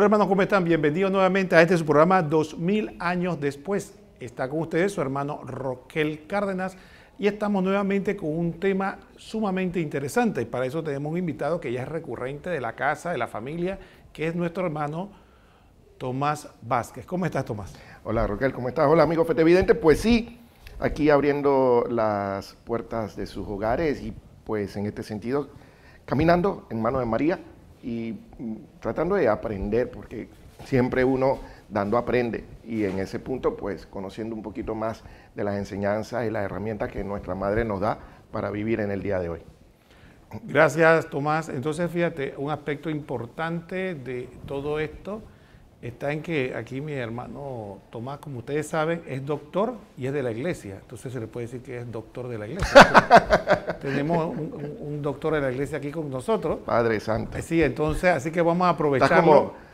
Hola hermanos, ¿cómo están? Bienvenidos nuevamente a este su programa 2000 años después. Está con ustedes su hermano Roquel Cárdenas y estamos nuevamente con un tema sumamente interesante. Y para eso tenemos un invitado que ya es recurrente de la casa, de la familia, que es nuestro hermano Tomás Vázquez. ¿Cómo estás, Tomás? Hola Roquel, ¿cómo estás? Hola amigo Fetevidente. Pues sí, aquí abriendo las puertas de sus hogares y pues en este sentido, caminando en mano de María y mm, tratando de aprender, porque siempre uno dando aprende y en ese punto pues conociendo un poquito más de las enseñanzas y las herramientas que nuestra madre nos da para vivir en el día de hoy. Gracias Tomás. Entonces fíjate, un aspecto importante de todo esto está en que aquí mi hermano Tomás, como ustedes saben, es doctor y es de la iglesia. Entonces se le puede decir que es doctor de la iglesia. Tenemos un, doctor de la iglesia aquí con nosotros. Padre Santo. Sí, entonces, así que vamos a aprovechar.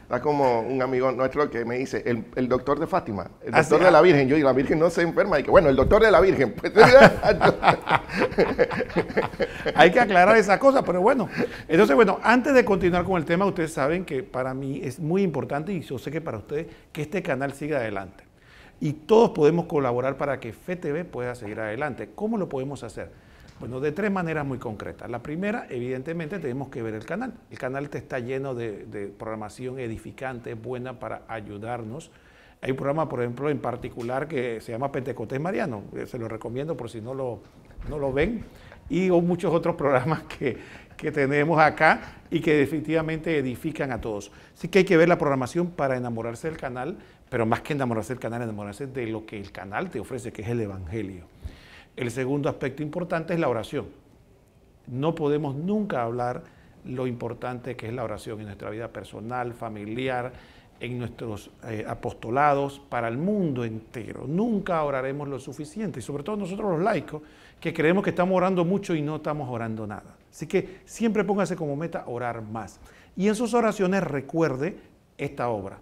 Está como un amigo nuestro que me dice, el, doctor de Fátima, el ah, doctor de la ah. Virgen. Yo, y la Virgen no se enferma. Y que, bueno, el doctor de la Virgen. Pues. Hay que aclarar esas cosa, pero bueno. Entonces, bueno, antes de continuar con el tema, ustedes saben que para mí es muy importante, y yo sé que para ustedes, que este canal siga adelante. Y todos podemos colaborar para que FETV pueda seguir adelante. ¿Cómo lo podemos hacer? Bueno, de tres maneras muy concretas. La primera, evidentemente, tenemos que ver el canal. El canal te está lleno de, programación edificante, buena para ayudarnos. Hay un programa, por ejemplo, en particular que se llama Pentecostés Mariano. Eh, se lo recomiendo por si no lo, lo ven. Y muchos otros programas que, que tenemos acá y que definitivamente edifican a todos. Así que hay que ver la programación para enamorarse del canal, pero más que enamorarse del canal, enamorarse de lo que el canal te ofrece, que es el Evangelio. El segundo aspecto importante es la oración. No podemos nunca hablar lo importante que es la oración en nuestra vida personal, familiar, en nuestros eh, apostolados, para el mundo entero. Nunca oraremos lo suficiente, y sobre todo nosotros los laicos, que creemos que estamos orando mucho y no estamos orando nada. Así que siempre póngase como meta orar más. Y en sus oraciones recuerde esta obra.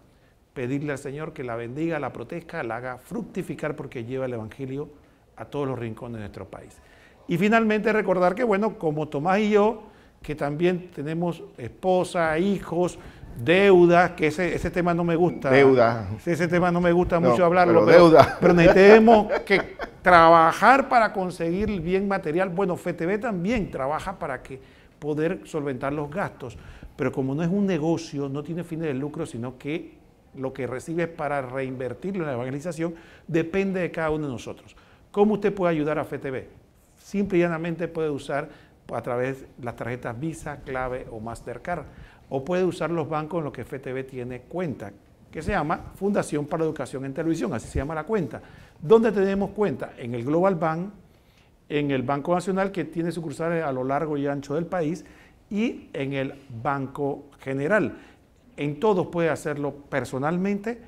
Pedirle al Señor que la bendiga, la proteja, la haga fructificar porque lleva el Evangelio a todos los rincones de nuestro país. Y finalmente recordar que, bueno, como Tomás y yo, que también tenemos esposa, hijos, deudas, que ese, ese tema no me gusta. Deuda. Ese, tema no me gusta mucho hablarlo. Pero, deuda. pero necesitamos que trabajar para conseguir el bien material. Bueno, FTV también trabaja para que poder solventar los gastos. Pero como no es un negocio, no tiene fines de lucro, sino que lo que recibe para reinvertirlo en la evangelización, depende de cada uno de nosotros. ¿Cómo usted puede ayudar a FTB? Simple y llanamente puede usar a través de las tarjetas Visa, Clave o Mastercard. O puede usar los bancos en los que FTV tiene cuenta, que se llama Fundación para la Educación en Televisión, así se llama la cuenta. ¿Dónde tenemos cuenta? En el Global Bank, en el Banco Nacional, que tiene sucursales a lo largo y ancho del país, y en el Banco General. En todos puede hacerlo personalmente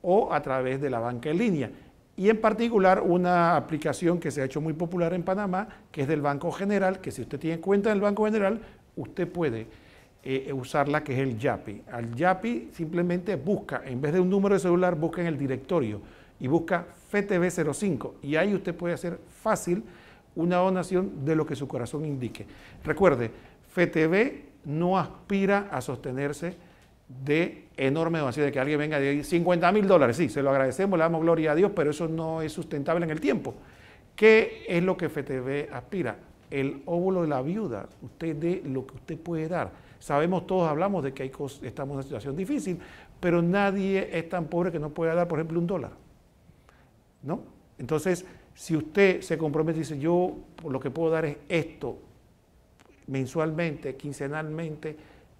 o a través de la banca en línea y en particular una aplicación que se ha hecho muy popular en Panamá, que es del Banco General, que si usted tiene cuenta en el Banco General, usted puede eh, usarla, que es el YAPI. Al YAPI simplemente busca, en vez de un número de celular, busca en el directorio y busca FTB05 y ahí usted puede hacer fácil una donación de lo que su corazón indique. Recuerde, FTB no aspira a sostenerse de enorme donación, de que alguien venga y diga 50 mil dólares, sí, se lo agradecemos, le damos gloria a Dios, pero eso no es sustentable en el tiempo. ¿Qué es lo que FTV aspira? El óvulo de la viuda, usted dé lo que usted puede dar. Sabemos todos, hablamos de que hay estamos en una situación difícil, pero nadie es tan pobre que no pueda dar, por ejemplo, un dólar. ¿No? Entonces, si usted se compromete y dice, yo lo que puedo dar es esto, mensualmente, quincenalmente,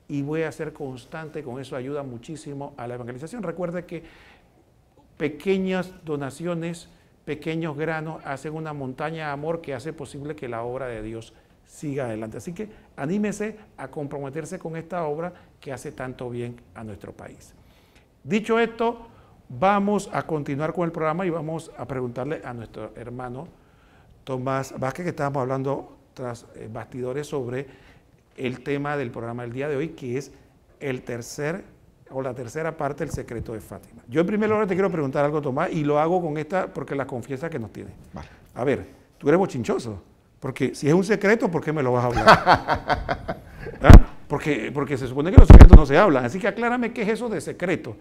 y voy a ser constante con eso, ayuda muchísimo a la evangelización. Recuerde que pequeñas donaciones, pequeños granos hacen una montaña de amor que hace posible que la obra de Dios siga adelante. Así que anímese a comprometerse con esta obra que hace tanto bien a nuestro país. Dicho esto, vamos a continuar con el programa y vamos a preguntarle a nuestro hermano Tomás Vázquez, que estábamos hablando tras eh, bastidores sobre el tema del programa del día de hoy, que es el tercer o la tercera parte del secreto de Fátima. Yo en primer lugar te quiero preguntar algo, Tomás, y lo hago con esta porque la confianza que nos tiene. Vale. A ver, tú eres bochinchoso, porque si es un secreto, ¿por qué me lo vas a hablar? ¿Ah? porque, porque se supone que los secretos no se hablan, así que aclárame qué es eso de secreto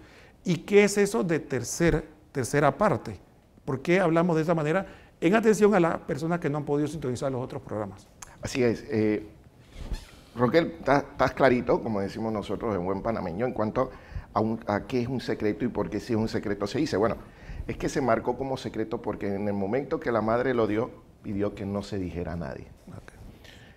y qué es eso de tercer, tercera parte. ¿Por qué hablamos de esa manera? En atención a las personas que no han podido sintonizar los otros programas. Así es. Eh Roquel, estás clarito, como decimos nosotros en buen panameño, en cuanto a, qué es un secreto y por qué si es un secreto se dice. Bueno, es que se marcó como secreto porque en el momento que la madre lo dio, pidió que no se dijera a nadie.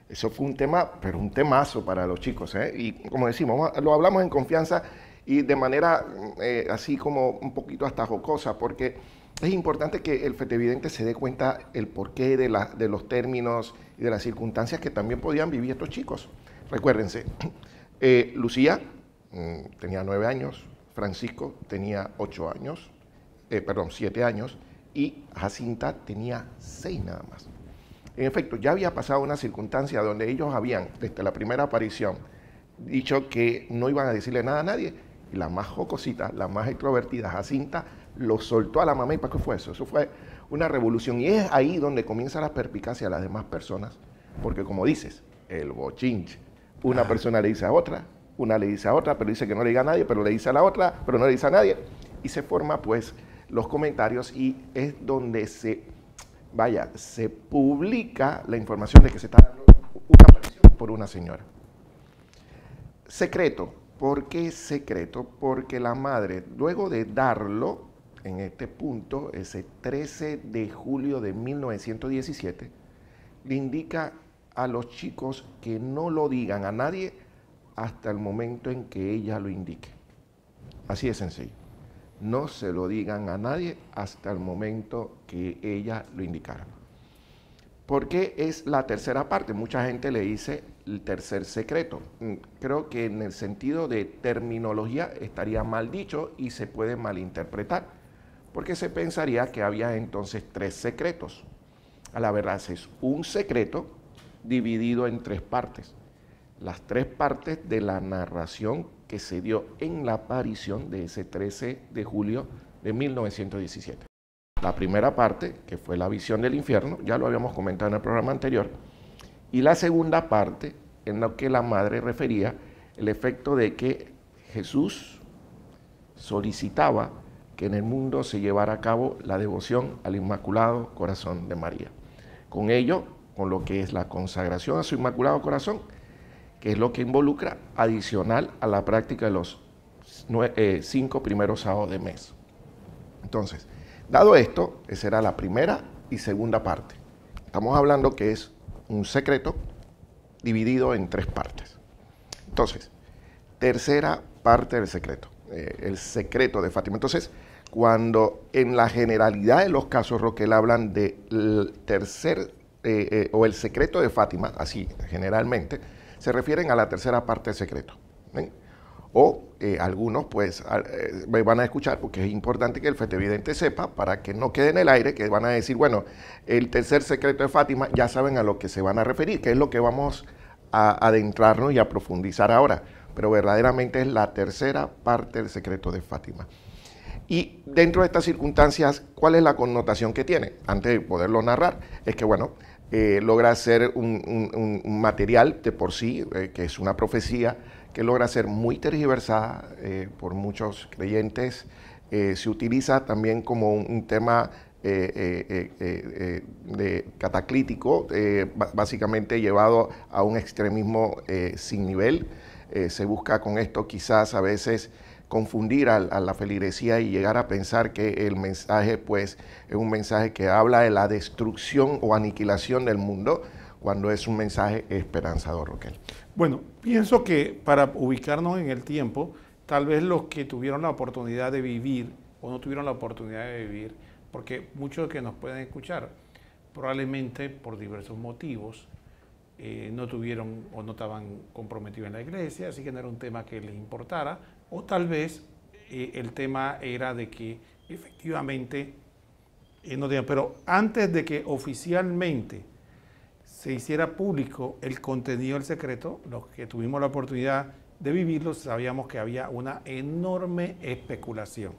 Eso fue un tema, pero un temazo para los chicos. ¿eh? Y como decimos, lo hablamos en confianza y de manera eh, así como un poquito hasta jocosa, porque es importante que el fetevidente se dé cuenta el porqué de los términos y de las circunstancias que también podían vivir estos chicos. Recuérdense, eh, Lucía mm, tenía nueve años, Francisco tenía ocho años, eh, perdón, siete años, y Jacinta tenía seis nada más. En efecto, ya había pasado una circunstancia donde ellos habían, desde la primera aparición, dicho que no iban a decirle nada a nadie. Y la más jocosita, la más extrovertida, Jacinta, lo soltó a la mamá. ¿Y para qué fue eso? Eso fue una revolución. Y es ahí donde comienza la perpicacia de las demás personas. Porque como dices, el bochinche una persona le dice a otra, una le dice a otra, pero dice que no le diga a nadie, pero le dice a la otra, pero no le dice a nadie. Y se forma pues los comentarios y es donde se, vaya, se publica la información de que se está dando una aparición por una señora. Secreto. ¿Por qué secreto? Porque la madre, luego de darlo, en este punto, ese 13 de julio de 1917, le indica a los chicos que no lo digan a nadie hasta el momento en que ella lo indique. Así de sencillo. No se lo digan a nadie hasta el momento que ella lo indicara. Porque es la tercera parte? Mucha gente le dice el tercer secreto. Mm, creo que en el sentido de terminología estaría mal dicho y se puede malinterpretar, porque se pensaría que había entonces tres secretos. A la verdad es un secreto dividido en tres partes. Las tres partes de la narración que se dio en la aparición de ese 13 de julio de 1917. La primera parte, que fue la visión del infierno, ya lo habíamos comentado en el programa anterior, y la segunda parte, en lo que la madre refería el efecto de que Jesús solicitaba que en el mundo se llevara a cabo la devoción al Inmaculado Corazón de María. Con ello con lo que es la consagración a su Inmaculado Corazón, que es lo que involucra adicional a la práctica de los eh, cinco primeros sábados de mes. Entonces, dado esto, esa era la primera y segunda parte. Estamos hablando que es un secreto dividido en tres partes. Entonces, tercera parte del secreto, eh, el secreto de Fátima. Entonces, cuando en la generalidad de los casos, Roquel, hablan del tercer eh, eh, o el secreto de Fátima, así generalmente, se refieren a la tercera parte del secreto. O eh, algunos, pues, me van a escuchar porque es importante que el fetevidente sepa para que no quede en el aire, que van a decir, bueno, el tercer secreto de Fátima, ya saben a lo que se van a referir, que es lo que vamos a adentrarnos y a profundizar ahora. Pero verdaderamente es la tercera parte del secreto de Fátima. Y dentro de estas circunstancias, ¿cuál es la connotación que tiene? Antes de poderlo narrar, es que, bueno, eh, logra ser un, material de por sí, eh, que es una profecía, que logra ser muy tergiversada eh, por muchos creyentes. se utiliza también como un, tema de cataclítico, básicamente llevado a un extremismo sin nivel. se busca con esto quizás a veces confundir a, la feligresía y llegar a pensar que el mensaje pues es un mensaje que habla de la destrucción o aniquilación del mundo cuando es un mensaje esperanzador, Roquel. Bueno, pienso que para ubicarnos en el tiempo, tal vez los que tuvieron la oportunidad de vivir o no tuvieron la oportunidad de vivir, porque muchos que nos pueden escuchar probablemente por diversos motivos eh, no tuvieron o no estaban comprometidos en la iglesia, así que no era un tema que les importara, o tal vez eh, el tema era de que efectivamente eh, no tenían. Pero antes de que oficialmente se hiciera público el contenido del secreto, los que tuvimos la oportunidad de vivirlo sabíamos que había una enorme especulación.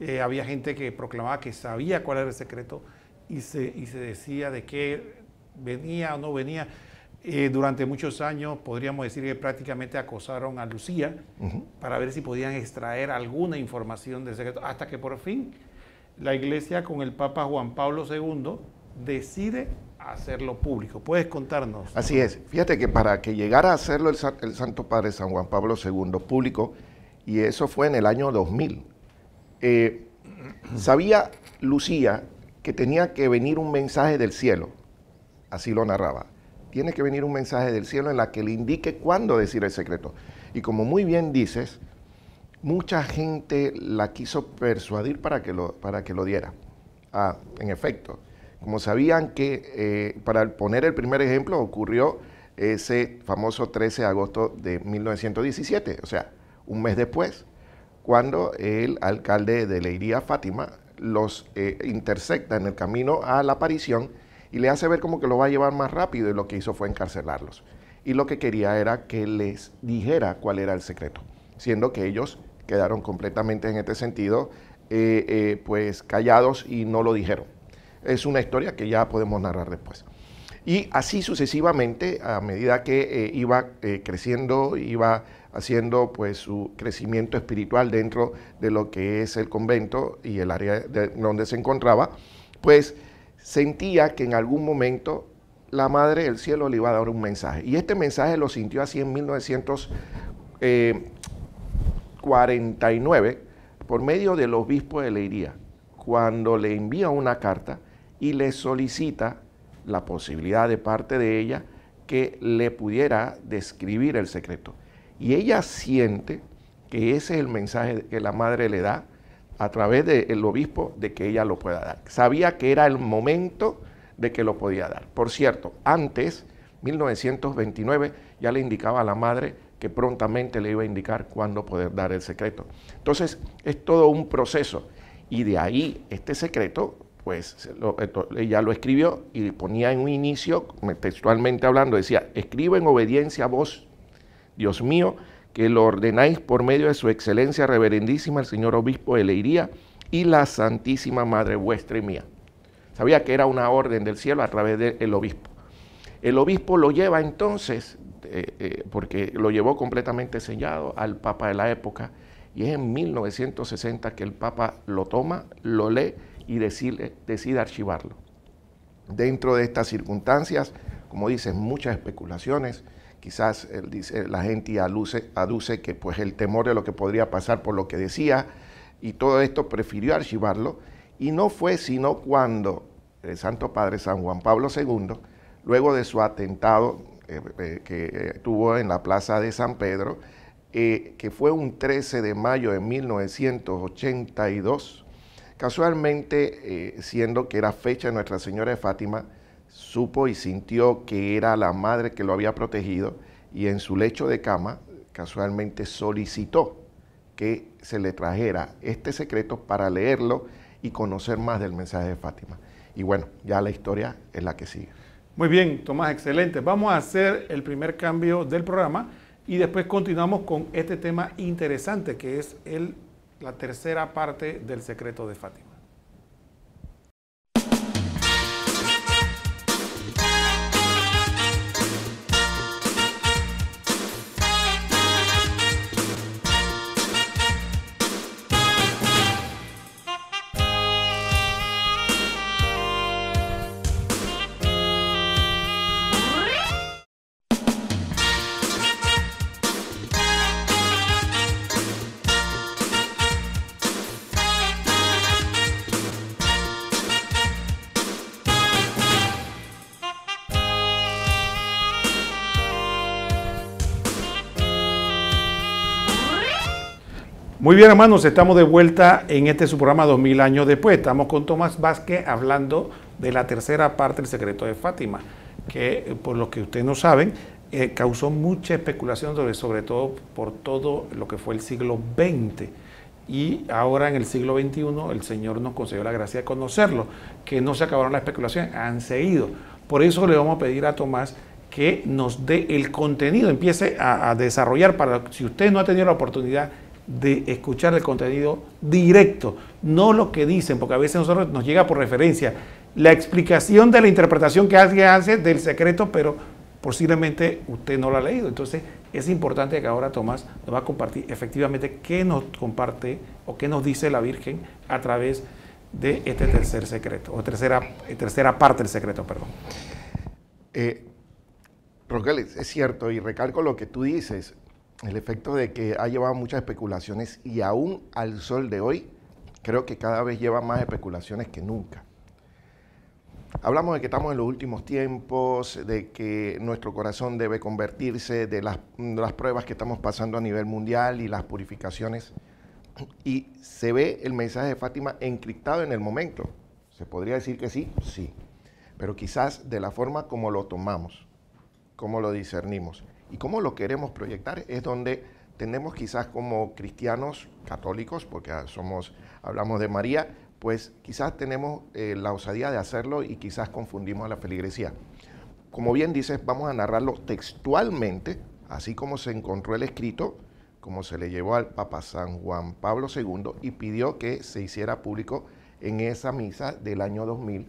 Eh, había gente que proclamaba que sabía cuál era el secreto y se, y se decía de qué venía o no venía. Eh, durante muchos años podríamos decir que prácticamente acosaron a Lucía para ver si podían extraer alguna información del secreto, hasta que por fin la iglesia con el Papa Juan Pablo II decide hacerlo público. ¿Puedes contarnos? Así es. Fíjate que para que llegara a hacerlo el, Santo Padre San Juan Pablo II público, y eso fue en el año 2000, eh, sabía Lucía que tenía que venir un mensaje del cielo, así lo narraba tiene que venir un mensaje del cielo en la que le indique cuándo decir el secreto. Y como muy bien dices, mucha gente la quiso persuadir para que lo, para que lo diera. Ah, en efecto, como sabían que, eh, para poner el primer ejemplo, ocurrió ese famoso 13 de agosto de 1917, o sea, un mes después, cuando el alcalde de Leiría Fátima los eh, intersecta en el camino a la aparición y le hace ver como que lo va a llevar más rápido y lo que hizo fue encarcelarlos. Y lo que quería era que les dijera cuál era el secreto, siendo que ellos quedaron completamente en este sentido, eh, eh, pues callados y no lo dijeron. Es una historia que ya podemos narrar después. Y así sucesivamente, a medida que eh, iba creciendo, iba haciendo pues su crecimiento espiritual dentro de lo que es el convento y el área donde se encontraba, pues sentía que en algún momento la Madre del Cielo le iba a dar un mensaje. Y este mensaje lo sintió así en 1949 eh, por medio del obispo de Leiría, cuando le envía una carta y le solicita la posibilidad de parte de ella que le pudiera describir el secreto. Y ella siente que ese es el mensaje que la Madre le da a través del obispo de que ella lo pueda dar. Sabía que era el momento de que lo podía dar. Por cierto, antes, 1929, ya le indicaba a la madre que prontamente le iba a indicar cuándo poder dar el secreto. Entonces, es todo un proceso. Y de ahí este secreto, pues ella lo escribió y ponía en un inicio, textualmente hablando, decía, escribo en obediencia a vos, Dios mío, que lo ordenáis por medio de su excelencia reverendísima, el señor obispo de Leiría y la Santísima Madre vuestra y mía. Sabía que era una orden del cielo a través del obispo. El obispo lo lleva entonces, eh, eh, porque lo llevó completamente sellado al Papa de la época, y es en 1960 que el Papa lo toma, lo lee y decide archivarlo. Dentro de estas circunstancias, como dicen, muchas especulaciones, Quizás la gente aduce, que pues el temor de lo que podría pasar por lo que decía y todo esto prefirió archivarlo y no fue sino cuando el Santo Padre San Juan Pablo II, luego de su atentado eh, eh, que eh, tuvo en la Plaza de San Pedro, que fue un 13 de mayo de 1982, casualmente siendo que era fecha de Nuestra Señora de Fátima, supo y sintió que era la madre que lo había protegido y en su lecho de cama casualmente solicitó que se le trajera este secreto para leerlo y conocer más del mensaje de Fátima. Y bueno, ya la historia es la que sigue. Muy bien, Tomás, excelente. Vamos a hacer el primer cambio del programa y después continuamos con este tema interesante que es el, la tercera parte del secreto de Fátima. Muy bien, hermanos, estamos de vuelta en este su programa 2000 años después. Estamos con Tomás Vázquez hablando de la tercera parte del secreto de Fátima, que eh, por lo que ustedes no saben, eh, causó mucha especulación, sobre, sobre todo por todo lo que fue el siglo XX. Y ahora en el siglo XXI el Señor nos concedió la gracia de conocerlo, que no se acabaron las especulaciones, han seguido. Por eso le vamos a pedir a Tomás que nos dé el contenido, empiece a, desarrollar para, si usted no ha tenido la oportunidad de escuchar el contenido directo, no lo que dicen, porque a veces nosotros nos llega por referencia la explicación de la interpretación que alguien hace del secreto, pero posiblemente usted no lo ha leído. Entonces es importante que ahora Tomás nos va a compartir efectivamente qué nos comparte o qué nos dice la Virgen a través de este tercer secreto, o tercera, tercera parte del secreto, perdón. Eh, es cierto, y recalco lo que tú dices, el efecto de que ha llevado muchas especulaciones y aún al sol de hoy creo que cada vez lleva más especulaciones que nunca. Hablamos de que estamos en los últimos tiempos, de que nuestro corazón debe convertirse, de las, pruebas que estamos pasando a nivel mundial y las purificaciones. Y se ve el mensaje de Fátima encriptado en el momento. ¿Se podría decir que sí? Sí. Pero quizás de la forma como lo tomamos cómo lo discernimos y cómo lo queremos proyectar es donde tenemos quizás como cristianos católicos, porque ah, somos, hablamos de María, pues quizás tenemos eh, la osadía de hacerlo y quizás confundimos a la feligresía. Como bien dices, vamos a narrarlo textualmente, así como se encontró el escrito, como se le llevó al Papa San Juan Pablo II y pidió que se hiciera público en esa misa del año 2000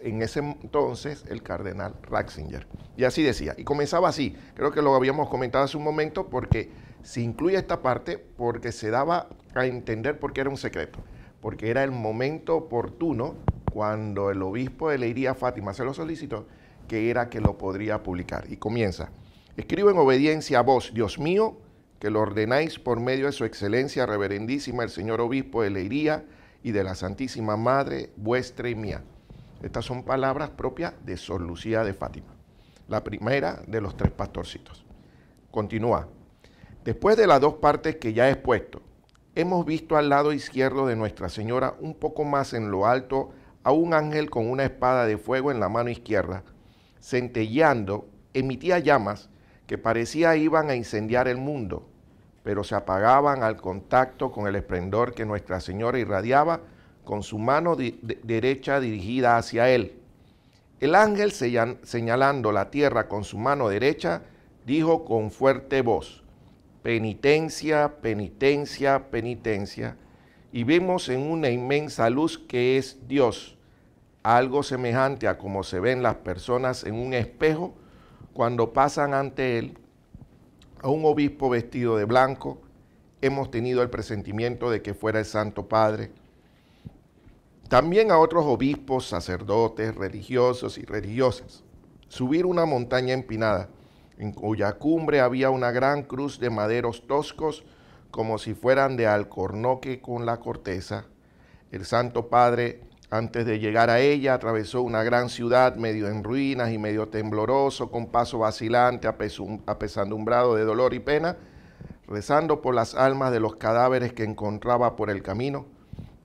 en ese entonces el cardenal Ratzinger. Y así decía, y comenzaba así, creo que lo habíamos comentado hace un momento porque se incluye esta parte porque se daba a entender porque era un secreto, porque era el momento oportuno cuando el obispo de Leiría Fátima se lo solicitó, que era que lo podría publicar. Y comienza, escribo en obediencia a vos, Dios mío, que lo ordenáis por medio de su excelencia reverendísima el señor obispo de Leiría y de la Santísima Madre vuestra y mía estas son palabras propias de Sor Lucía de Fátima, la primera de los tres pastorcitos. Continúa. Después de las dos partes que ya he expuesto, hemos visto al lado izquierdo de Nuestra Señora un poco más en lo alto a un ángel con una espada de fuego en la mano izquierda, centelleando, emitía llamas que parecía iban a incendiar el mundo, pero se apagaban al contacto con el esplendor que Nuestra Señora irradiaba con su mano derecha dirigida hacia él. El ángel, señalando la tierra con su mano derecha, dijo con fuerte voz, penitencia, penitencia, penitencia, y vemos en una inmensa luz que es Dios, algo semejante a como se ven las personas en un espejo cuando pasan ante él, a un obispo vestido de blanco, hemos tenido el presentimiento de que fuera el Santo Padre, también a otros obispos, sacerdotes, religiosos y religiosas. Subir una montaña empinada, en cuya cumbre había una gran cruz de maderos toscos, como si fueran de alcornoque con la corteza. El Santo Padre, antes de llegar a ella, atravesó una gran ciudad medio en ruinas y medio tembloroso, con paso vacilante, apesandumbrado de dolor y pena, rezando por las almas de los cadáveres que encontraba por el camino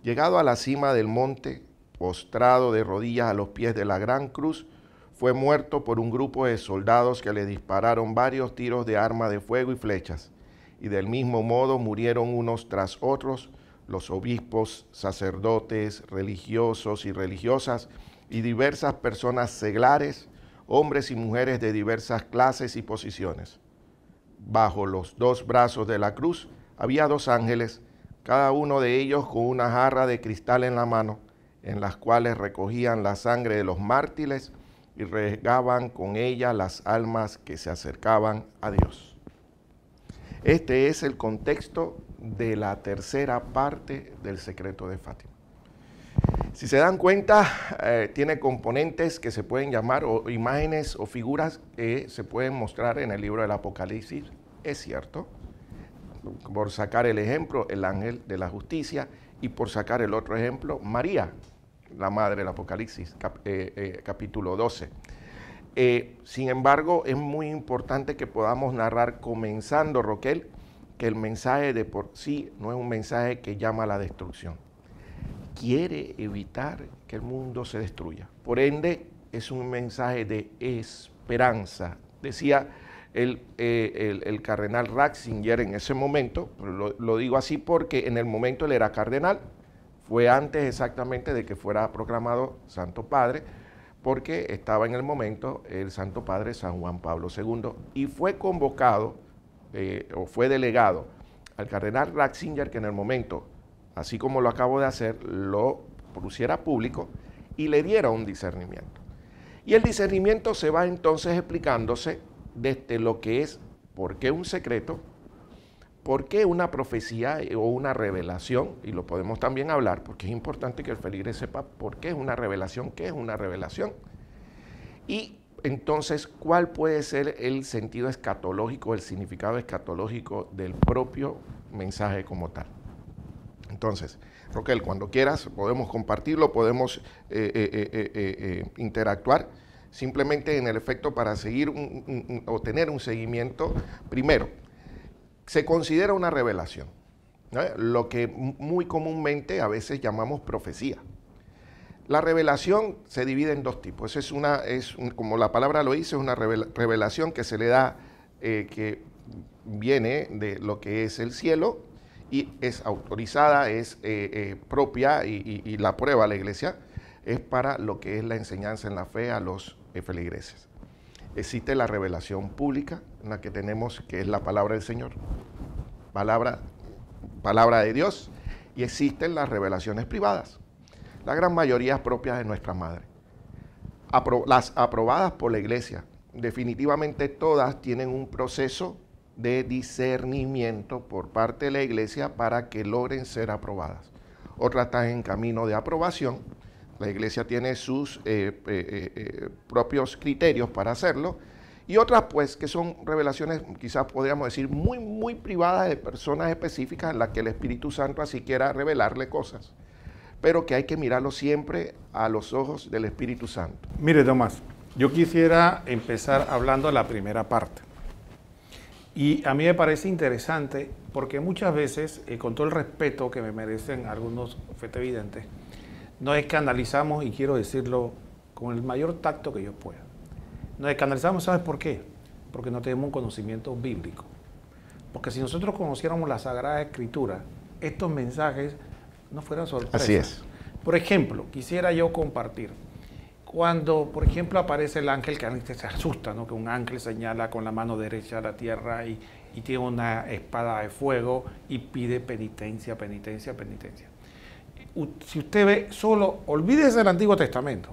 Llegado a la cima del monte, postrado de rodillas a los pies de la gran cruz, fue muerto por un grupo de soldados que le dispararon varios tiros de arma de fuego y flechas, y del mismo modo murieron unos tras otros los obispos, sacerdotes, religiosos y religiosas, y diversas personas seglares, hombres y mujeres de diversas clases y posiciones. Bajo los dos brazos de la cruz había dos ángeles, cada uno de ellos con una jarra de cristal en la mano, en las cuales recogían la sangre de los mártires y regaban con ella las almas que se acercaban a Dios. Este es el contexto de la tercera parte del secreto de Fátima. Si se dan cuenta, eh, tiene componentes que se pueden llamar o imágenes o figuras que se pueden mostrar en el libro del Apocalipsis, es cierto, por sacar el ejemplo, el ángel de la justicia, y por sacar el otro ejemplo, María, la madre del Apocalipsis, eh, eh, capítulo 12. Eh, sin embargo, es muy importante que podamos narrar, comenzando, Roquel, que el mensaje de por sí no es un mensaje que llama a la destrucción. Quiere evitar que el mundo se destruya. Por ende, es un mensaje de esperanza. Decía eh, el, cardenal Ratzinger en ese momento, lo, digo así porque en el momento él era cardenal, fue antes exactamente de que fuera proclamado Santo Padre, porque estaba en el momento el Santo Padre San Juan Pablo II y fue convocado eh, o fue delegado al cardenal Ratzinger que en el momento, así como lo acabo de hacer, lo pusiera público y le diera un discernimiento. Y el discernimiento se va entonces explicándose desde este, lo que es, ¿por qué un secreto? ¿Por qué una profecía eh, o una revelación? Y lo podemos también hablar, porque es importante que el feligre sepa por qué es una revelación, qué es una revelación. Y entonces, ¿cuál puede ser el sentido escatológico, el significado escatológico del propio mensaje como tal? Entonces, Roquel, cuando quieras podemos compartirlo, podemos eh, eh, interactuar simplemente en el efecto para seguir un, o tener un seguimiento. Primero, se considera una revelación, lo que muy comúnmente a veces llamamos profecía. La revelación se divide en dos tipos. Es una, es como la palabra lo dice, es una revelación que se le da, eh, que viene de lo que es el cielo y es autorizada, es eh, eh, propia y, la prueba a la iglesia es para lo que es la enseñanza en la fe a los feligreses. Existe la revelación pública, en la que tenemos, que es la palabra del Señor, palabra, palabra de Dios, y existen las revelaciones privadas, la gran mayoría propias de nuestra madre. las aprobadas por la iglesia, definitivamente todas tienen un proceso de discernimiento por parte de la iglesia para que logren ser aprobadas. Otras están en camino de aprobación la iglesia tiene sus eh, eh, eh, propios criterios para hacerlo. Y otras, pues, que son revelaciones, quizás podríamos decir, muy, muy privadas de personas específicas en las que el Espíritu Santo así quiera revelarle cosas. Pero que hay que mirarlo siempre a los ojos del Espíritu Santo. Mire, Tomás, yo quisiera empezar hablando de la primera parte. Y a mí me parece interesante porque muchas veces, con todo el respeto que me merecen algunos fetevidentes, nos escandalizamos, y quiero decirlo con el mayor tacto que yo pueda. Nos escandalizamos, ¿sabes por qué? Porque no tenemos un conocimiento bíblico. Porque si nosotros conociéramos la Sagrada Escritura, estos mensajes no fueran sorpresas. Así es. Por ejemplo, quisiera yo compartir. Cuando, por ejemplo, aparece el ángel que se asusta, ¿no? que un ángel señala con la mano derecha a la tierra y tiene una espada de fuego y pide penitencia, penitencia, penitencia si usted ve solo, olvídese del Antiguo Testamento,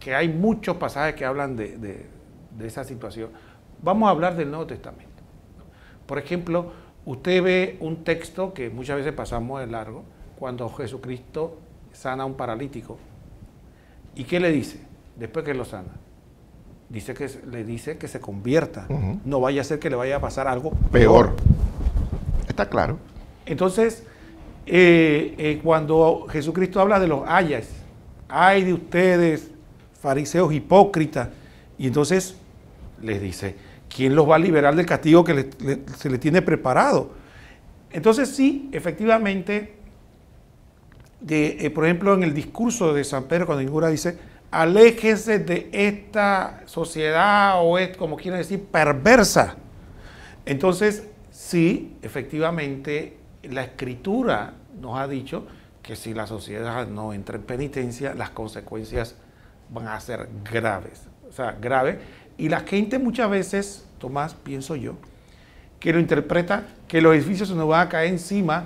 que hay muchos pasajes que hablan de, esa situación. Vamos a hablar del Nuevo Testamento. Por ejemplo, usted ve un texto que muchas veces pasamos de largo, cuando Jesucristo sana a un paralítico. ¿Y qué le dice después que lo sana? Dice que le dice que se convierta. No vaya a ser que le vaya a pasar algo peor. Está claro. Entonces, eh, eh, cuando Jesucristo habla de los ayas, ay de ustedes, fariseos hipócritas, y entonces les dice, ¿quién los va a liberar del castigo que se le tiene preparado? Entonces sí, efectivamente, eh, por ejemplo, en el discurso de San Pedro cuando inaugura dice, aléjense de esta sociedad o es, como quieren decir, perversa. Entonces, sí, efectivamente, la escritura nos ha dicho que si la sociedad no entra en penitencia, las consecuencias van a ser graves. O sea, graves. Y la gente muchas veces, Tomás, pienso yo, que lo interpreta que los edificios se nos van a caer encima.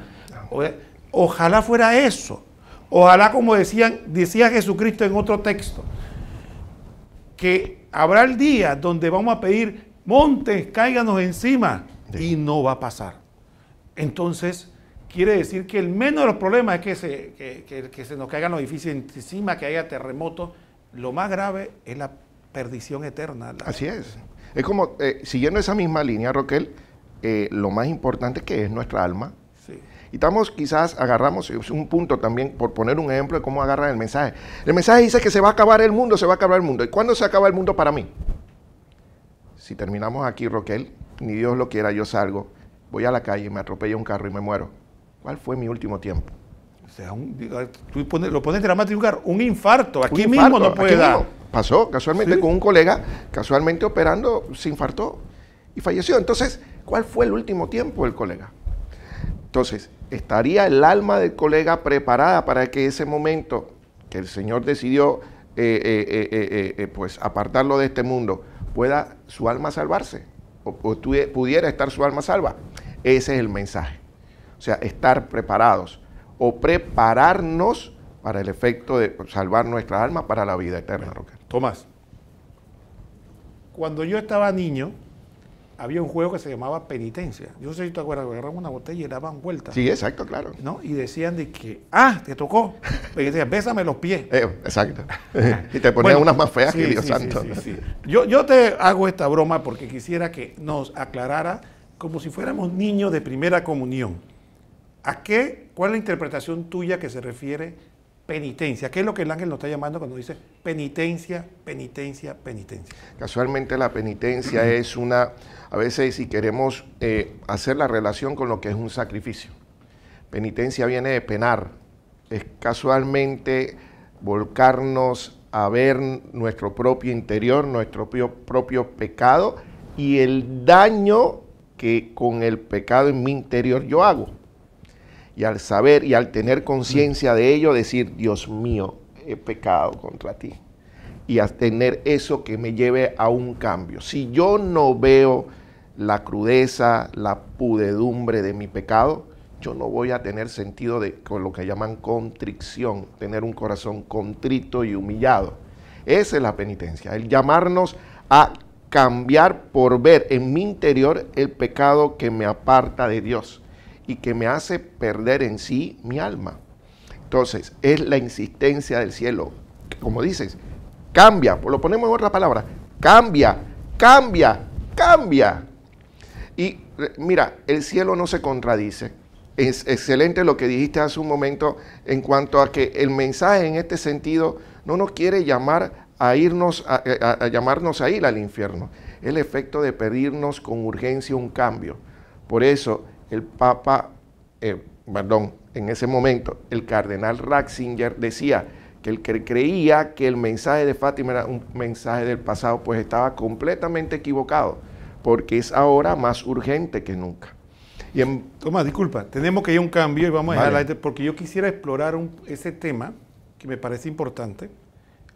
ojalá fuera eso. Ojalá, como decían, decía Jesucristo en otro texto, que habrá el día donde vamos a pedir montes, cáiganos encima, y no va a pasar. Entonces, quiere decir que el menos de los problemas es que se, se nos caigan los edificios encima, que haya terremotos. Lo más grave es la perdición eterna. Así es. Es como, eh, siguiendo esa misma línea, Roquel, eh, lo más importante que es nuestra alma. Y estamos, quizás agarramos un punto también, por poner un ejemplo de cómo agarran el mensaje. El mensaje dice que se va a acabar el mundo, se va a acabar el mundo. ¿Y cuándo se acaba el mundo para mí? Si terminamos aquí, Roquel, ni Dios lo quiera, yo salgo voy a la calle, me atropella un carro y me muero. ¿Cuál fue mi último tiempo? O sea, pone, lo pones dramático, un infarto, aquí mismo no puede dar. Pasó casualmente con un colega, casualmente operando, se infartó y falleció. Entonces, ¿cuál fue el último tiempo del colega? Entonces, ¿estaría el alma del colega preparada para que ese momento que el Señor decidió eh, eh, eh, pues apartarlo de este mundo, pueda su alma salvarse? o, pudiera estar su alma salva. Ese es el mensaje. O sea, estar preparados o prepararnos para el efecto de salvar nuestra alma para la vida eterna. Tomás. Cuando yo estaba niño, había un juego que se llamaba penitencia. Yo no sé si te acuerdas, agarraban una botella y daban vueltas. Sí, exacto, claro. ¿no? Y decían de que, ah, te tocó. Y decían, bésame los pies. Eh, exacto. y te ponían unas más feas que Dios santo. yo, yo te hago esta broma porque quisiera que nos aclarara como si fuéramos niños de primera comunión. ¿A qué, cuál es la interpretación tuya que se refiere penitencia. ¿Qué es lo que el ángel nos está llamando cuando dice penitencia, penitencia, penitencia? Casualmente la penitencia es una, a veces si queremos eh, hacer la relación con lo que es un sacrificio. Penitencia viene de penar, es casualmente volcarnos a ver nuestro propio interior, nuestro propio, propio pecado y el daño que con el pecado en mi interior yo hago y al saber y al tener mm. conciencia de ello, decir, Dios mío, he pecado contra ti. Y a tener eso que me lleve a un cambio. Si yo no veo la crudeza, la pudedumbre de mi pecado, yo no voy a tener sentido de con lo que llaman contrición, tener un corazón contrito y humillado. Esa es la penitencia, el llamarnos a cambiar por ver en mi interior el pecado que me aparta de Dios y que me hace perder en sí mi alma. Entonces, es la insistencia del cielo. Como dices, cambia, pues lo ponemos en otra palabra, cambia, cambia, cambia. Y eh, mira, el cielo no se contradice. Es excelente lo que dijiste hace un momento en cuanto a que el mensaje en este sentido no nos quiere llamar a irnos, a, eh, llamarnos a ir al infierno. El efecto de pedirnos con urgencia un cambio. Por eso el Papa, eh, perdón, en ese momento, el cardenal Ratzinger decía que el que creía que el mensaje de Fátima era un mensaje del pasado, pues estaba completamente equivocado, porque es ahora más urgente que nunca. Y en, Tomás, disculpa, tenemos que ir a un cambio y vamos a porque yo quisiera explorar ese tema que me parece importante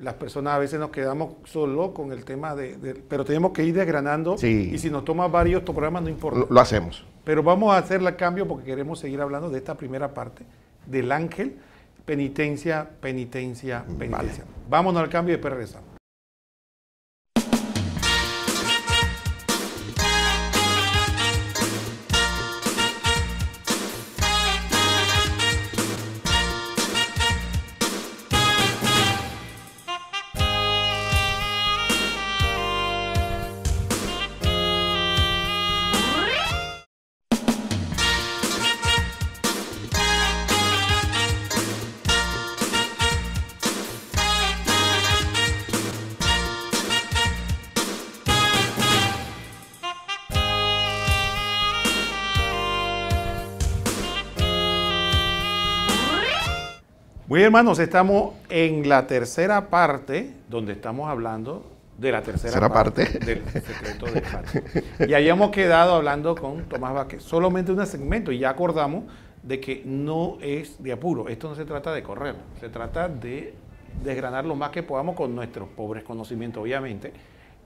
las personas a veces nos quedamos solo con el tema de, pero tenemos que ir desgranando y si nos toma varios programas no importa. Lo, hacemos. Pero vamos a hacer el cambio porque queremos seguir hablando de esta primera parte del ángel, penitencia, penitencia, penitencia. Vámonos al cambio y después regresamos. hermanos, estamos en la tercera parte, donde estamos hablando de la tercera, parte, del secreto de Y habíamos quedado hablando con Tomás Vázquez, solamente un segmento, y ya acordamos de que no es de apuro. Esto no se trata de correr, se trata de desgranar lo más que podamos con nuestros pobres conocimientos, obviamente,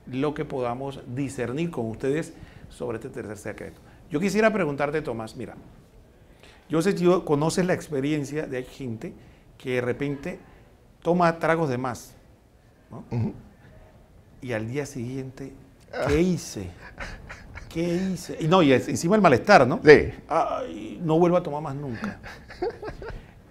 lo que podamos discernir con ustedes sobre este tercer secreto. Yo quisiera preguntarte, Tomás, mira, yo sé que conoces la experiencia de gente que de repente toma tragos de más. Y al día siguiente, ah. ¿qué hice? ¿Qué hice? Y no, y encima el malestar, ¿no? Sí. no vuelvo a tomar más nunca.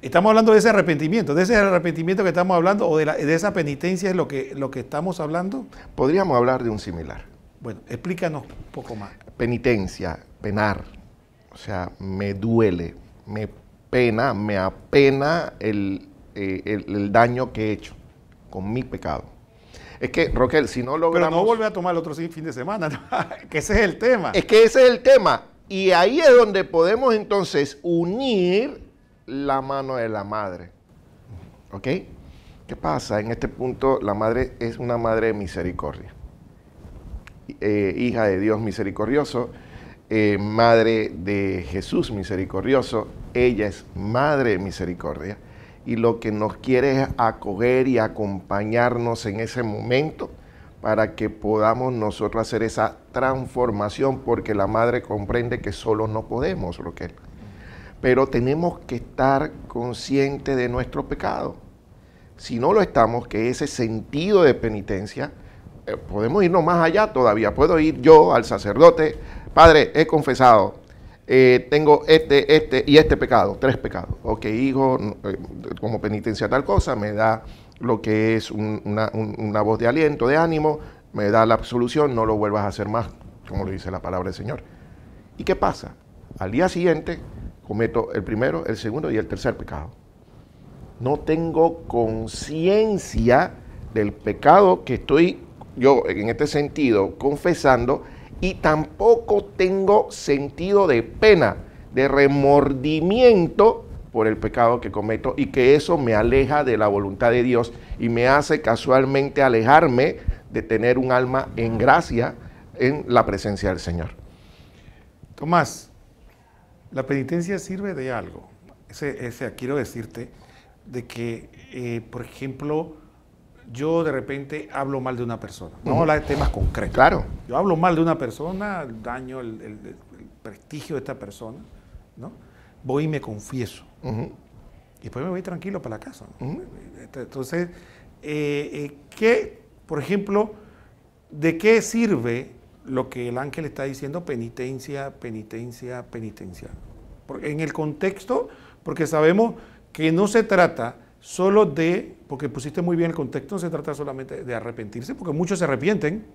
Estamos hablando de ese arrepentimiento, de ese arrepentimiento que estamos hablando o de, esa penitencia es lo que, lo que estamos hablando. Podríamos hablar de un similar. Bueno, explícanos un poco más. Penitencia, penar, o sea, me duele, me pena, me apena eh, el, daño que he hecho con mi pecado. Es que, Roquel, si no logramos... Pero no vuelve a tomar el otro fin de semana, que ese es el tema. Es que ese es el tema. Y ahí es donde podemos entonces unir la mano de la madre. ¿Ok? ¿Qué pasa? En este punto la madre es una madre de misericordia. Eh, hija de Dios misericordioso eh, madre de Jesús misericordioso, ella es madre de misericordia y lo que nos quiere es acoger y acompañarnos en ese momento para que podamos nosotros hacer esa transformación, porque la madre comprende que solo no podemos, que? Pero tenemos que estar conscientes de nuestro pecado. Si no lo estamos, que ese sentido de penitencia, eh, podemos irnos más allá todavía. Puedo ir yo al sacerdote, Padre, he confesado, eh, tengo este, este y este pecado, tres pecados. Ok, hijo, eh, como penitencia tal cosa, me da lo que es una, una voz de aliento, de ánimo, me da la absolución, no lo vuelvas a hacer más, como lo dice la palabra del Señor. ¿Y qué pasa? Al día siguiente cometo el primero, el segundo y el tercer pecado. No tengo conciencia del pecado que estoy yo en este sentido confesando y tampoco tengo sentido de pena, de remordimiento por el pecado que cometo y que eso me aleja de la voluntad de Dios y me hace casualmente alejarme de tener un alma en gracia en la presencia del Señor. Tomás, la penitencia sirve de algo. Ese, quiero decirte de que, eh, por ejemplo, yo de repente hablo mal de una persona. No a hablar de temas concretos. Claro. Yo hablo mal de una persona, daño el, prestigio de esta persona, ¿no? Voy y me confieso. Y después me voy tranquilo para la casa. Este, entonces, eh, eh, ¿qué, por ejemplo, de qué sirve lo que el ángel está diciendo, penitencia, penitencia, penitencia? en el contexto, porque sabemos que no se trata solo de, porque pusiste muy bien el contexto, no se trata solamente de arrepentirse, porque muchos se arrepienten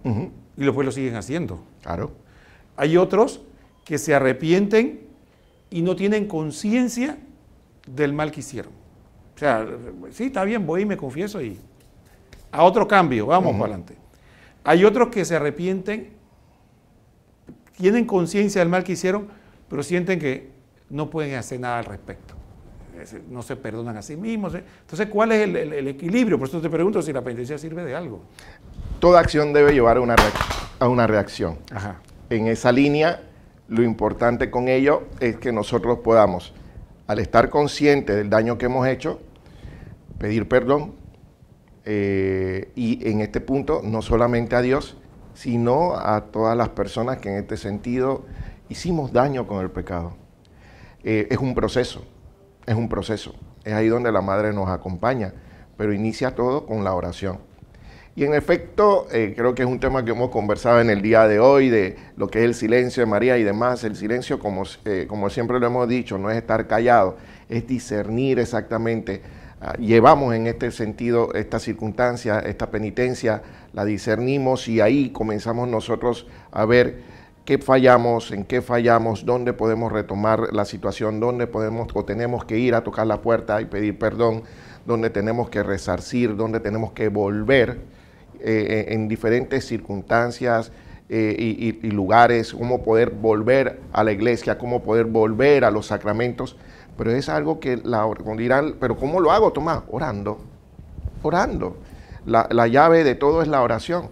y después lo siguen haciendo. Claro. Hay otros que se arrepienten y no tienen conciencia del mal que hicieron. O sea, sí, está bien, voy y me confieso y a otro cambio, vamos para adelante. Hay otros que se arrepienten, tienen conciencia del mal que hicieron, pero sienten que no pueden hacer nada al respecto no se perdonan a sí mismos. ¿eh? Entonces, ¿cuál es el, equilibrio? Por eso te pregunto si la penitencia sirve de algo. Toda acción debe llevar una a una reacción. En esa línea, lo importante con ello es que nosotros podamos, al estar conscientes del daño que hemos hecho, pedir perdón eh, y en este punto no solamente a Dios, sino a todas las personas que en este sentido hicimos daño con el pecado. Eh, es un proceso es un proceso. Es ahí donde la madre nos acompaña, pero inicia todo con la oración. Y en efecto, eh, creo que es un tema que hemos conversado en el día de hoy, de lo que es el silencio de María y demás. El silencio, como, eh, como siempre lo hemos dicho, no es estar callado, es discernir exactamente. Ah, llevamos en este sentido esta circunstancia, esta penitencia, la discernimos y ahí comenzamos nosotros a ver qué fallamos, en qué fallamos, dónde podemos retomar la situación, dónde podemos o tenemos que ir a tocar la puerta y pedir perdón, dónde tenemos que resarcir, dónde tenemos que volver eh, eh, en diferentes circunstancias eh, y, lugares, cómo poder volver a la iglesia, cómo poder volver a los sacramentos. Pero es algo que la dirán, pero ¿cómo lo hago, Tomás? Orando, orando. La, la llave de todo es la oración.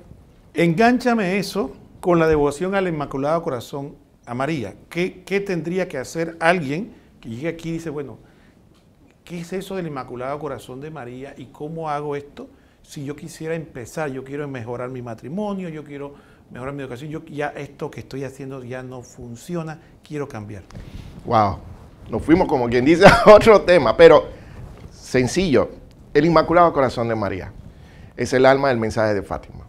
Engánchame eso con la devoción al Inmaculado Corazón a María? ¿Qué, tendría que hacer alguien que llegue aquí y dice, bueno, ¿qué es eso del Inmaculado Corazón de María y cómo hago esto? Si yo quisiera empezar, yo quiero mejorar mi matrimonio, yo quiero mejorar mi educación, yo ya esto que estoy haciendo ya no funciona, quiero cambiar. Wow, nos fuimos como quien dice a otro tema, pero sencillo, el Inmaculado Corazón de María es el alma del mensaje de Fátima,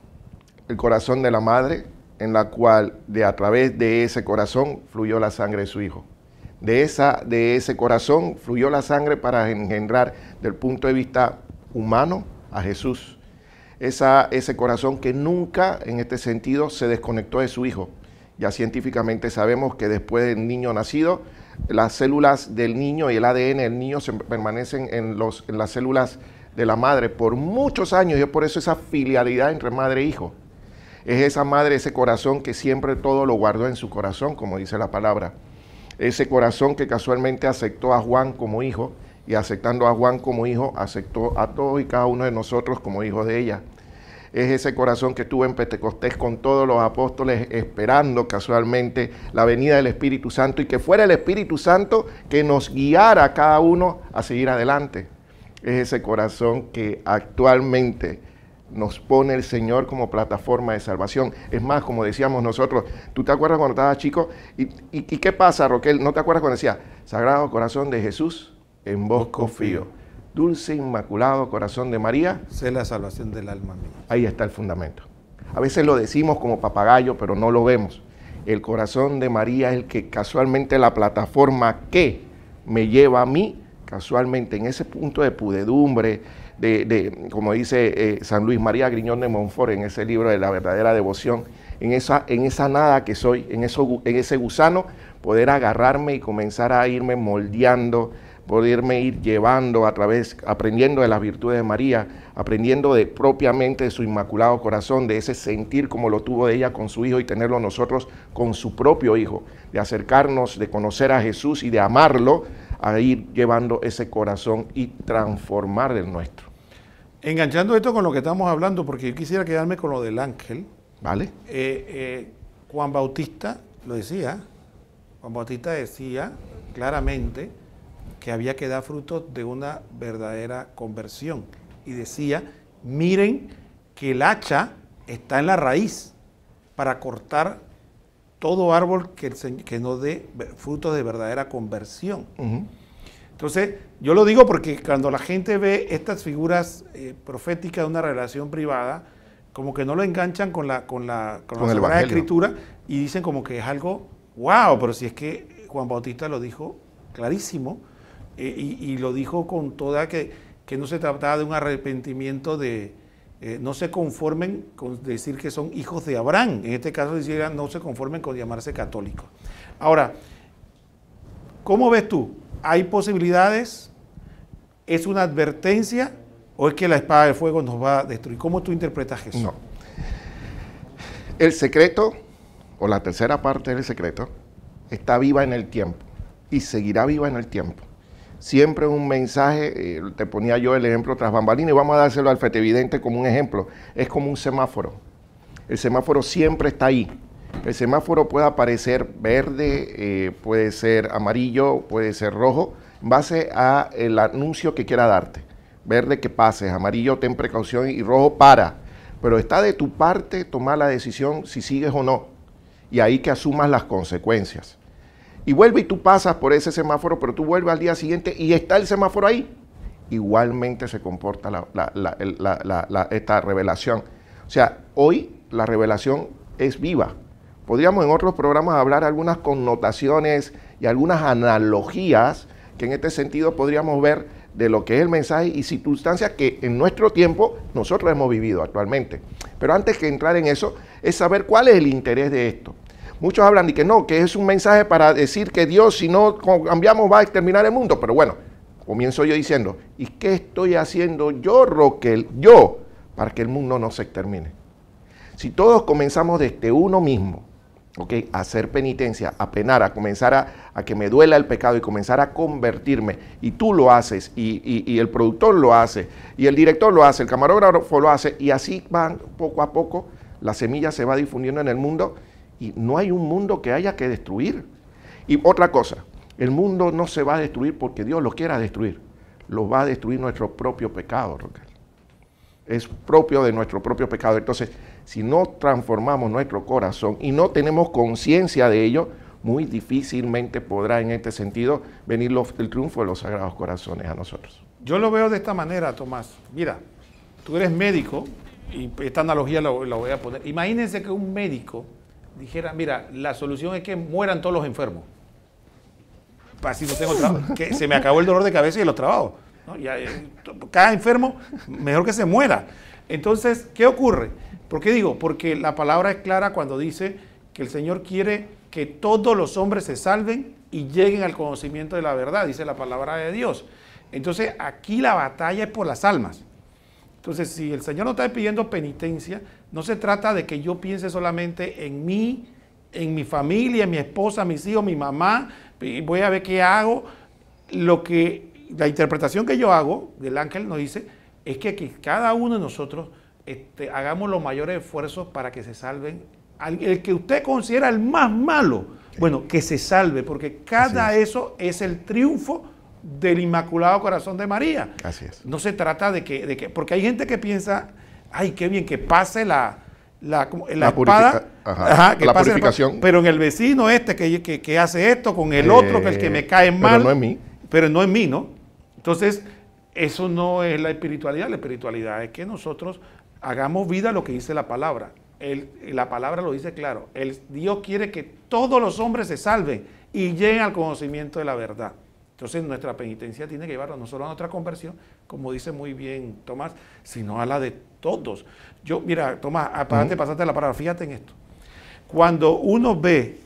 el corazón de la madre en la cual de a través de ese corazón fluyó la sangre de su hijo. De, esa, de ese corazón fluyó la sangre para engendrar del punto de vista humano a Jesús. Esa, ese corazón que nunca en este sentido se desconectó de su hijo. Ya científicamente sabemos que después del niño nacido, las células del niño y el ADN del niño se permanecen en, en las células de la madre por muchos años y es por eso esa filialidad entre madre e hijo. Es esa madre, ese corazón que siempre todo lo guardó en su corazón, como dice la palabra. Ese corazón que casualmente aceptó a Juan como hijo y aceptando a Juan como hijo, aceptó a todos y cada uno de nosotros como hijos de ella. Es ese corazón que estuvo en Pentecostés con todos los apóstoles esperando casualmente la venida del Espíritu Santo y que fuera el Espíritu Santo que nos guiara a cada uno a seguir adelante es ese corazón que actualmente nos pone el Señor como plataforma de salvación. Es más, como decíamos nosotros, ¿tú te acuerdas cuando estabas chico? ¿Y, qué pasa, Roquel? ¿No te acuerdas cuando decía, Sagrado Corazón de Jesús, en vos confío? Dulce e Inmaculado Corazón de María. Sé la salvación del alma mía. Ahí está el fundamento. A veces lo decimos como papagayo, pero no lo vemos. El corazón de María es el que casualmente la plataforma que me lleva a mí, casualmente en ese punto de pudedumbre, de, como dice eh, San Luis María Griñón de Montfort en ese libro de la verdadera devoción, en esa, en esa nada que soy, en, eso, en ese gusano, poder agarrarme y comenzar a irme moldeando, poderme ir llevando a través, aprendiendo de las virtudes de María, aprendiendo de propiamente de su inmaculado corazón, de ese sentir como lo tuvo de ella con su hijo y tenerlo nosotros con su propio hijo, de acercarnos, de conocer a Jesús y de amarlo, a ir llevando ese corazón y transformar el nuestro. Enganchando esto con lo que estamos hablando, porque yo quisiera quedarme con lo del ángel. Vale. Eh, eh, Juan Bautista lo decía, Juan Bautista decía claramente que había que dar fruto de una verdadera conversión. Y decía, miren que el hacha está en la raíz para cortar todo árbol que, no dé frutos de verdadera conversión. Entonces, yo lo digo porque cuando la gente ve estas figuras eh, proféticas de una relación privada, como que no lo enganchan con la, con la, con, la Escritura y dicen como que es algo, wow, pero si es que Juan Bautista lo dijo clarísimo eh, y, lo dijo con toda que, no se trataba de un arrepentimiento de, eh, no se conformen con decir que son hijos de Abraham. En este caso, decía, no se conformen con llamarse católicos. Ahora, ¿cómo ves tú? hay posibilidades, es una advertencia o es que la espada de fuego nos va a destruir. ¿Cómo tú interpretas eso? No. El secreto, o la tercera parte del secreto, está viva en el tiempo y seguirá viva en el tiempo. Siempre un mensaje, eh, te ponía yo el ejemplo tras bambalina y vamos a dárselo al fetevidente como un ejemplo, es como un semáforo. El semáforo siempre está ahí, el semáforo puede aparecer verde, eh, puede ser amarillo, puede ser rojo, en base al anuncio que quiera darte. Verde que pases, amarillo ten precaución y rojo para. Pero está de tu parte tomar la decisión si sigues o no. Y ahí que asumas las consecuencias. Y vuelve y tú pasas por ese semáforo, pero tú vuelves al día siguiente y está el semáforo ahí. Igualmente se comporta esta revelación. O sea, hoy la revelación es viva. Podríamos en otros programas hablar algunas connotaciones y algunas analogías que en este sentido podríamos ver de lo que es el mensaje y circunstancias que en nuestro tiempo nosotros hemos vivido actualmente. Pero antes que entrar en eso, es saber cuál es el interés de esto. Muchos hablan de que no, que es un mensaje para decir que Dios, si no cambiamos, va a exterminar el mundo. Pero bueno, comienzo yo diciendo, ¿y qué estoy haciendo yo, Roquel, yo, para que el mundo no se extermine? Si todos comenzamos desde uno mismo, Okay, hacer penitencia, a penar, a comenzar a, que me duela el pecado y comenzar a convertirme. Y tú lo haces, y, el productor lo hace, y el director lo hace, el camarógrafo lo hace, y así van poco a poco, la semilla se va difundiendo en el mundo y no hay un mundo que haya que destruir. Y otra cosa, el mundo no se va a destruir porque Dios lo quiera destruir, lo va a destruir nuestro propio pecado, Roque es propio de nuestro propio pecado. Entonces, si no transformamos nuestro corazón y no tenemos conciencia de ello, muy difícilmente podrá en este sentido venir el triunfo de los sagrados corazones a nosotros. Yo lo veo de esta manera, Tomás. Mira, tú eres médico y esta analogía la, voy a poner. Imagínense que un médico dijera, mira, la solución es que mueran todos los enfermos. Así no tengo trabajo, que se me acabó el dolor de cabeza y los trabajos cada enfermo, mejor que se muera. Entonces, ¿qué ocurre? ¿Por qué digo? Porque la palabra es clara cuando dice que el Señor quiere que todos los hombres se salven y lleguen al conocimiento de la verdad, dice la palabra de Dios. Entonces, aquí la batalla es por las almas. Entonces, si el Señor no está pidiendo penitencia, no se trata de que yo piense solamente en mí, en mi familia, en mi esposa, mis hijos, mi mamá, voy a ver qué hago. Lo que la interpretación que yo hago del ángel nos dice es que, cada uno de nosotros este, hagamos los mayores esfuerzos para que se salven. el que usted considera el más malo, bueno, que se salve, porque cada eso es el triunfo del Inmaculado Corazón de María. Así es. No se trata de que, de que porque hay gente que piensa, ay, qué bien, que pase la, la, purificación. pero en el vecino este que, hace esto, con el otro, que el que eh, me cae mal. Pero no es mí. Pero no es mí, ¿no? Entonces, eso no es la espiritualidad. La espiritualidad es que nosotros hagamos vida lo que dice la palabra. la palabra lo dice claro. Dios quiere que todos los hombres se salven y lleguen al conocimiento de la verdad. Entonces nuestra penitencia tiene que llevarnos no solo a nuestra conversión, como dice muy bien Tomás, sino a la de todos. Yo, mira, Tomás, aparte, ah, pasate la palabra, fíjate en esto. Cuando uno ve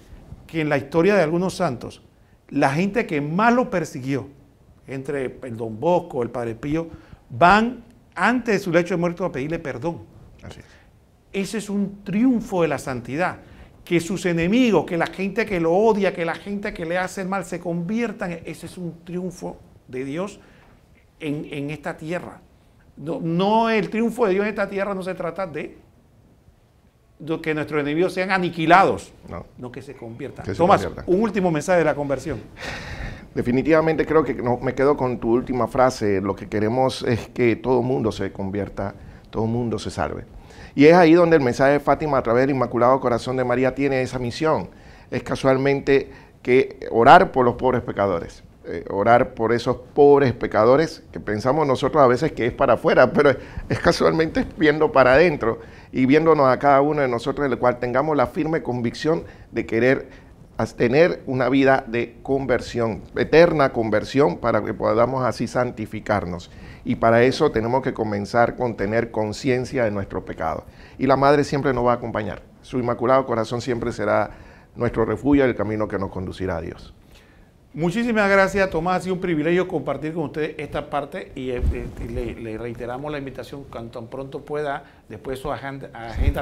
que en la historia de algunos santos, la gente que más lo persiguió, entre el Don Bosco, el Padre Pío, van antes de su lecho de muerto a pedirle perdón. Ese es un triunfo de la santidad. Que sus enemigos, que la gente que lo odia, que la gente que le hace mal se conviertan. Ese es un triunfo de Dios en, esta tierra. No, no, el triunfo de Dios en esta tierra no se trata de, que nuestros enemigos sean aniquilados, no, que se conviertan. Tomás, un último mensaje de la conversión. Definitivamente creo que me quedo con tu última frase. Lo que queremos es que todo mundo se convierta, todo mundo se salve. Y es ahí donde el mensaje de Fátima a través del Inmaculado Corazón de María tiene esa misión. Es casualmente que orar por los pobres pecadores. Eh, orar por esos pobres pecadores que pensamos nosotros a veces que es para afuera, pero es casualmente viendo para adentro y viéndonos a cada uno de nosotros, en el cual tengamos la firme convicción de querer tener una vida de conversión, eterna conversión, para que podamos así santificarnos. Y para eso tenemos que comenzar con tener conciencia de nuestro pecado. Y la Madre siempre nos va a acompañar. Su Inmaculado Corazón siempre será nuestro refugio, y el camino que nos conducirá a Dios. Muchísimas gracias, Tomás. Ha sido un privilegio compartir con ustedes esta parte y, eh, eh, le, reiteramos la invitación cuanto tan pronto pueda, después de su agenda,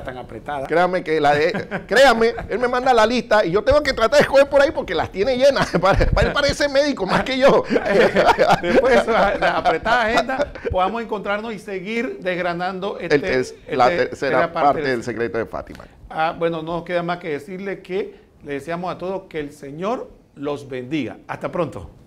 tan apretada. Créame que la de, créame, él me manda la lista y yo tengo que tratar de escoger por ahí porque las tiene llenas. Para, parece médico más que yo. después de su apretada agenda, podamos encontrarnos y seguir desgranando este, el, este, la tercera parte del secreto de Fátima. Ah, bueno, no nos queda más que decirle que le deseamos a todos que el Señor los bendiga. Hasta pronto.